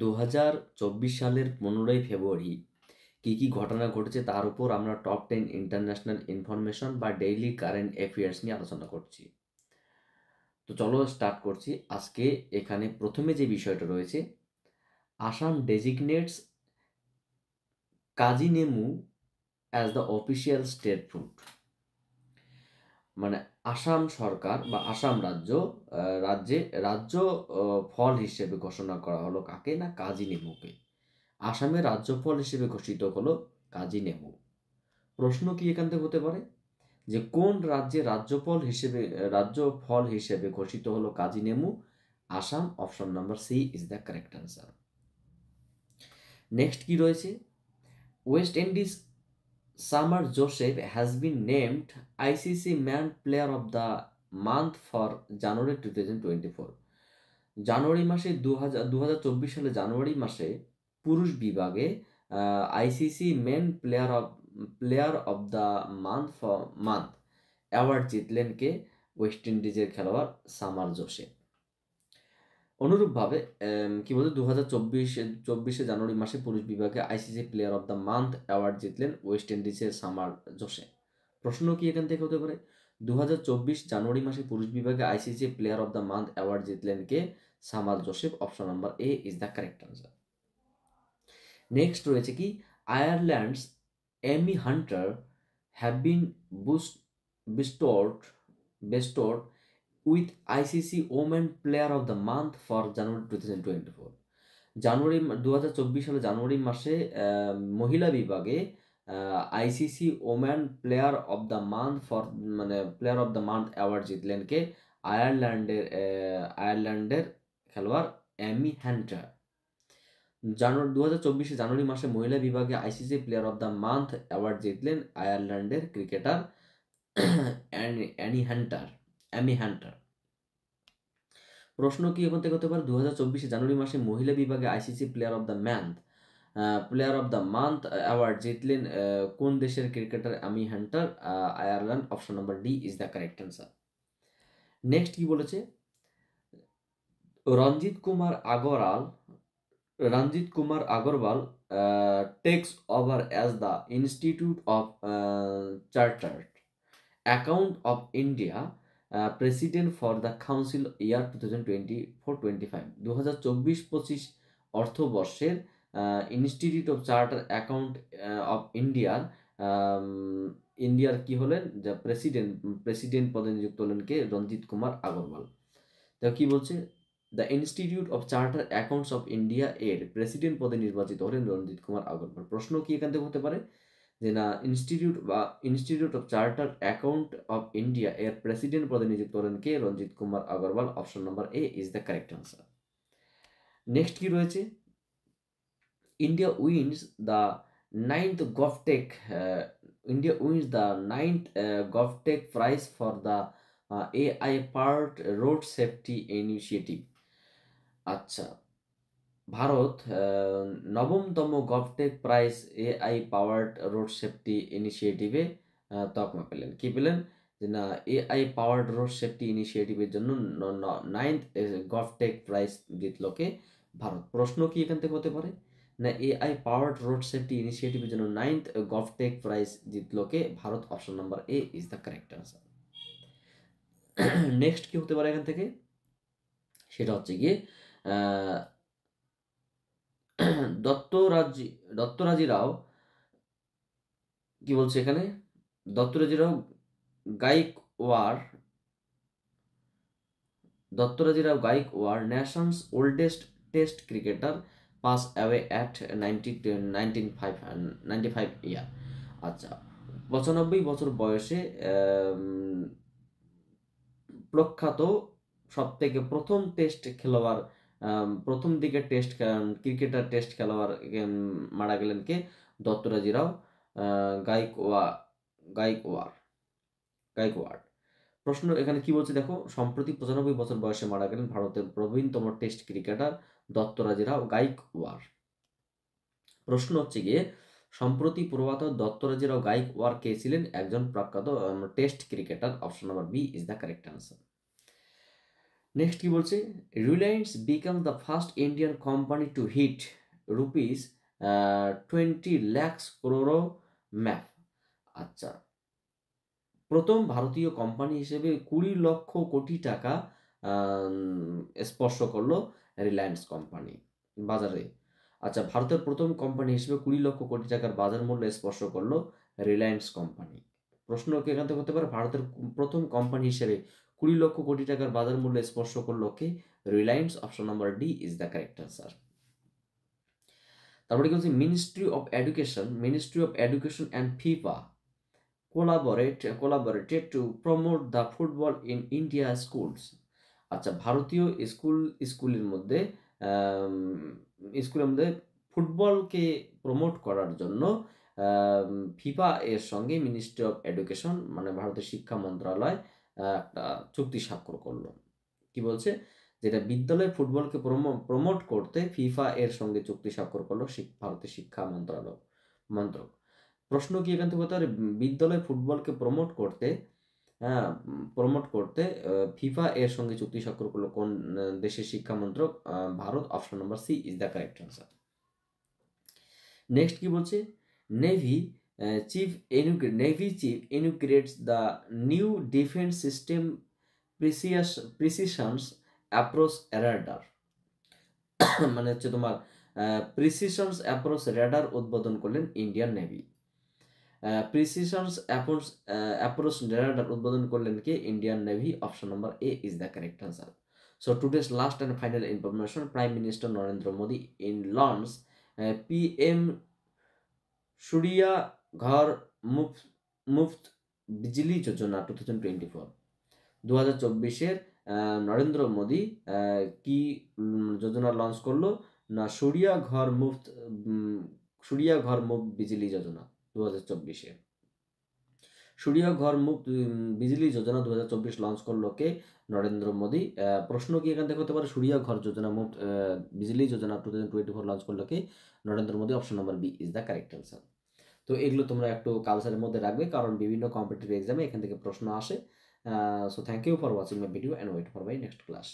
দু হাজার চব্বিশ সালের পনেরোই ফেব্রুয়ারি কী কী ঘটনা ঘটেছে তার উপর আমরা টপ টেন ইন্টারন্যাশনাল ইনফরমেশন বা ডেইলি কারেন্ট অ্যাফেয়ার্স নিয়ে আলোচনা করছি তো চলো স্টার্ট করছি আজকে এখানে প্রথমে যে বিষয়টা রয়েছে Assam designates kaji nemu as the official state fruit মানে আসাম সরকার বা আসাম রাজ্য রাজ্যে রাজ্য ফল হিসেবে ঘোষণা করা হলো কাকে না কাজী নেমুকে আসামের রাজ্য ফল হিসেবে ঘোষিত হলো কাজী নেমু প্রশ্ন কি এখান থেকে হতে পারে যে কোন রাজ্যে ফল হিসেবে রাজ্য ফল হিসেবে ঘোষিত হলো kaji nemu Assam option number C is the correct answer next কি রয়েছে ওয়েস্ট ইন্ডিজ বিন Joseph has been named ICC Man Player of the Month for January 2024. জানুয়ারি মাসে দু হাজার সালে জানুয়ারি মাসে পুরুষ বিভাগে ICC men player of player of the month for month award জিতলেন কে ওয়েস্ট ইন্ডিজের খেলোয়াড় সামার জোসেফ অনুরূপভাবে কি বলতো দু হাজার চব্বিশে চব্বিশে জানুয়ারি মাসে পুরুষ বিভাগে ICC player of the month award জিতলেন ওয়েস্ট ইন্ডিজের সামার জোসে প্রশ্ন কি এখান থেকে হতে পারে দু হাজার চব্বিশ জানুয়ারি মাসে পুরুষ বিভাগে ICC player of the month award জিতলেন কে Shamar Joseph option number A is the correct answer next রয়েছে কি Ireland's Amy Hunter have been boost bestowed bestowed with ICC women player of the month for January two thousand twenty four জানুয়ারি দু হাজার চব্বিশ সালে জানুয়ারি মাসে মহিলা বিভাগে ICC woman player of the month for মানে player of the month award জিতলেন কে আয়ারল্যান্ডের আয়ারল্যান্ডের খেলোয়াড় অ্যামি হ্যান্টার জানুয়ারি দু হাজার চব্বিশে জানুয়ারি মাসে মহিলা বিভাগে ICC player of the month award জিতলেন আয়ারল্যান্ডের cricketer Annie Hunter Amy Hunter প্রশ্ন কি এখান থেকে হতে পারে দু হাজার চব্বিশে জানুয়ারি মাসে মহিলা বিভাগে ICC player of the month player of the month award জিতলেন কোন দেশের cricketer Amy Hunter Ireland option number D is the correct answer next কি বলেছে Ranjit Kumar Agarwal Ranjit Kumar Agarwal takes over as the institute of chartered account of India president for the council year two thousand twenty four twenty five দু হাজার চব্বিশ পঁচিশ অর্থবর্ষের institute of charter account of ইন্ডিয়ার ইন্ডিয়ার কি হলেন যা প্রেসিডেন্ট প্রেসিডেন্ট পদে নিযুক্ত হলেন কে রঞ্জিত কুমার আগরওয়াল তা কি বলছে the institute of charter accounts of India এর প্রেসিডেন্ট পদে নির্বাচিত হলেন রঞ্জিত কুমার আগরওয়াল প্রশ্ন কি এখান থেকে হতে পারে যে না ইনস্টিটিউট বা institute of charter account of India এর প্রেসিডেন্ট পদে নিযুক্ত হলেন কে Ranjit Kumar Agarwal option number A is the correct answer next কি রয়েছে India wins the ninth GovTech India wins the ninth GovTech prize for the AI part road safety initiative আচ্ছা ভারত নবমতম GovTech prize AI powered road safety ইনিশিয়েটিভে তকমা পেলেন কী পেলেন যে না এআই পাওয়ার্ড রোড সেফটি ইনিশিয়েটিভের জন্য নাইন্থ গভটেক প্রাইজ জিতলকে ভারত প্রশ্ন কি এখান থেকে হতে পারে না এআই পাওয়ার্ড রোড সেফটি ইনিশিয়েটিভের জন্য নাইন্থ গভটেক প্রাইজ জিতলকে Bharat option number A is the correct answer next কি হতে পারে এখান থেকে সেটা হচ্ছে গিয়ে দত্তরাজি দত্তরাজি রাও কি বলছে এখানে দত্তরাজি রাও ওয়ার দত্তরাজি রাও ওয়ার nation's oldest test cricketer pass away at ninety nineteen five ninety five year আচ্ছা পঁচানব্বই বছর বয়সে প্রখ্যাত সবথেকে প্রথম টেস্ট খেলোয়াড় প্রথম দিকে টেস্ট ক্রিকেটার টেস্ট খেলোয়াড় মারা গেলেন কে দত্তরাজিরাও রাও গায়কওয়ার গাইকোয়াড় প্রশ্ন এখানে কি বলছে দেখো সম্প্রতি পঁচানব্বই বছর বয়সে মারা গেলেন ভারতের প্রবীণতম টেস্ট ক্রিকেটার দত্তরাজিরাও গাইকওয়ার প্রশ্ন হচ্ছে গিয়ে সম্প্রতি প্রভাত দত্তরাজিরাও গায়কওয়ার কে ছিলেন একজন প্রখ্যাত test cricketer option number B is the correct answer next কি বলছে Reliance become the first Indian company to hit rupees twenty lakhs crore map আচ্ছা প্রথম ভারতীয় কোম্পানি হিসেবে কুড়ি লক্ষ কোটি টাকা স্পর্শ করলো রিলায়েন্স কোম্পানি বাজারে আচ্ছা ভারতের প্রথম কোম্পানি হিসেবে কুড়ি লক্ষ কোটি টাকার বাজার মূল্য স্পর্শ করলো রিলায়েন্স কোম্পানি প্রশ্ন কি এখান থেকে হতে পারে ভারতের প্রথম কোম্পানি হিসেবে কুড়ি লক্ষ কোটি টাকার বাজার মূল্য স্পর্শ করল Reliance option number D is the correct answer তারপরে কি হচ্ছে ministry of education ministry of education and FIFA collaborate collaborated to promote the football in India schools আচ্ছা ভারতীয় স্কুল স্কুলের মধ্যে স্কুলের মধ্যে ফুটবলকে প্রমোট করার জন্য ফিফা এর সঙ্গে মিনিস্ট্রি অফ এডুকেশন মানে ভারতের শিক্ষা মন্ত্রণালয় একটা চুক্তি স্বাক্ষর করলো কি বলছে যেটা বিদ্যালয় ফুটবলকে প্রমোট করতে ফিফা এর সঙ্গে চুক্তি স্বাক্ষর করলো ভারতের শিক্ষা মন্ত্রণালয় মন্ত্রক প্রশ্ন কি এখান থেকে তার বিদ্যালয় ফুটবলকে প্রমোট করতে হ্যাঁ প্রমোট করতে ফিফা এর সঙ্গে চুক্তি স্বাক্ষর করলো কোন দেশের শিক্ষা মন্ত্রক Bharat option number C is the correct answer next কি বলছে navy chief inaugurate navy chief inaugurates the new defence system precious precisions approach radar মানে হচ্ছে তোমার প্রিসিশনস অ্যাপ্রোচ রেডার উদ্বোধন করলেন Indian navy precisions approach approach radar উদ্বোধন করলেন কে Indian navy option number A is the correct answer so today's last and final information prime minister Narendra Modi in launch P M Surya ঘর Muft Muft Bijli Yojana two thousand twenty four দু হাজার চব্বিশের নরেন্দ্র মোদী কি যোজনা launch করলো না সুরিয়া ঘর মুফত সুরিয়া ঘর মুফত বিজলি যোজনা দু হাজার চব্বিশে সুরিয়া ঘর মুফত বিজলি যোজনা দু হাজার চব্বিশ লঞ্চ করলো কে নরেন্দ্র মোদী প্রশ্ন কি এখান থেকে হতে পারে Surya Ghar Yojana Muft Bijli Yojana two thousand twenty four launch করলো কে Narendra Modi option number B is the correct answer তো এগুলো তোমরা একটু কালচারের মধ্যে রাখবে কারণ বিভিন্ন কম্পিটিটিভ এক্সামে এখান থেকে প্রশ্ন আসে so thank you for watching my video and wait for my next class